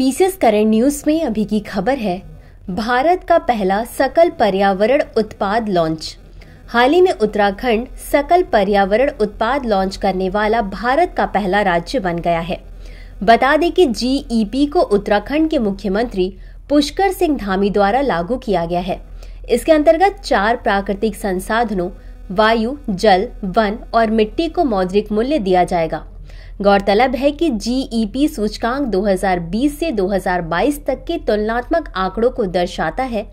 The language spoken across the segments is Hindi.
पीसीएस करेंट न्यूज में अभी की खबर है भारत का पहला सकल पर्यावरण उत्पाद लॉन्च हाल ही में उत्तराखंड सकल पर्यावरण उत्पाद लॉन्च करने वाला भारत का पहला राज्य बन गया है बता दें कि जीईपी e को उत्तराखंड के मुख्यमंत्री पुष्कर सिंह धामी द्वारा लागू किया गया है इसके अंतर्गत चार प्राकृतिक संसाधनों वायु जल वन और मिट्टी को मौद्रिक मूल्य दिया जाएगा गौरतलब है कि जीईपी e सूचकांक 2020 से 2022 तक के तुलनात्मक आंकड़ों को दर्शाता है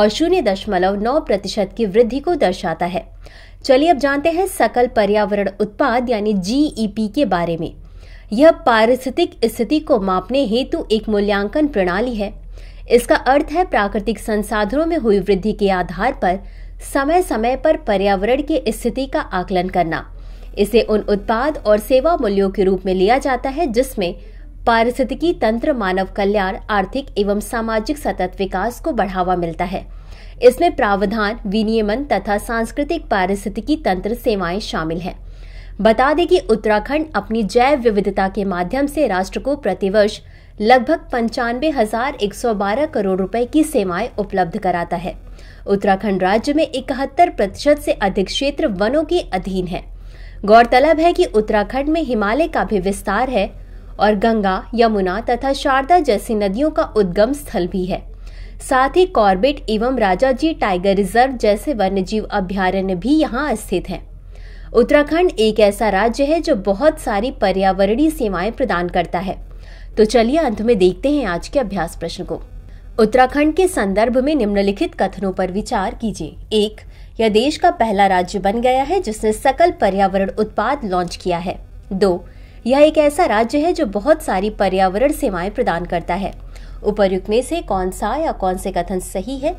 और शून्य दशमलव नौ प्रतिशत की वृद्धि को दर्शाता है चलिए अब जानते हैं सकल पर्यावरण उत्पाद यानी जीईपी e के बारे में यह पारिस्थितिक स्थिति को मापने हेतु एक मूल्यांकन प्रणाली है इसका अर्थ है प्राकृतिक संसाधनों में हुई वृद्धि के आधार पर समय समय पर पर्यावरण की स्थिति का आकलन करना इसे उन उत्पाद और सेवा मूल्यों के रूप में लिया जाता है जिसमें पारिस्थितिकी तंत्र मानव कल्याण आर्थिक एवं सामाजिक सतत विकास को बढ़ावा मिलता है इसमें प्रावधान विनियमन तथा सांस्कृतिक पारिस्थितिकी तंत्र सेवाएं शामिल हैं बता दें कि उत्तराखंड अपनी जैव विविधता के माध्यम से राष्ट्र को प्रतिवर्ष लगभग पंचानवे हजार एक सौ बारह करोड़ रुपए की सेवाएं उपलब्ध कराता है उत्तराखंड राज्य में इकहत्तर प्रतिशत से अधिक क्षेत्र वनों के अधीन है गौरतलब है कि उत्तराखंड में हिमालय का भी विस्तार है और गंगा यमुना तथा शारदा जैसी नदियों का उद्गम स्थल भी है साथ ही कॉर्बेट एवं राजा जी टाइगर रिजर्व जैसे वन्यजीव अभ्यारण्य भी यहाँ स्थित हैं। उत्तराखंड एक ऐसा राज्य है जो बहुत सारी पर्यावरणीय सेवाएं प्रदान करता है तो चलिए अंत में देखते हैं आज के अभ्यास प्रश्न को उत्तराखंड के संदर्भ में निम्नलिखित कथनों पर विचार कीजिए एक यह देश का पहला राज्य बन गया है जिसने सकल पर्यावरण उत्पाद लॉन्च किया है दो यह एक ऐसा राज्य है जो बहुत सारी पर्यावरण सेवाएं प्रदान करता है उपरयुक्त में से कौन सा या कौन से कथन सही है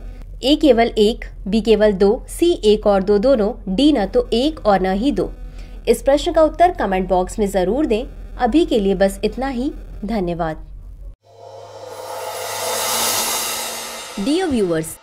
ए केवल एक बी केवल दो सी एक और दो दोनों डी न तो एक और न ही दो इस प्रश्न का उत्तर कमेंट बॉक्स में जरूर दें अभी के लिए बस इतना ही धन्यवाद डियर व्यूवर्स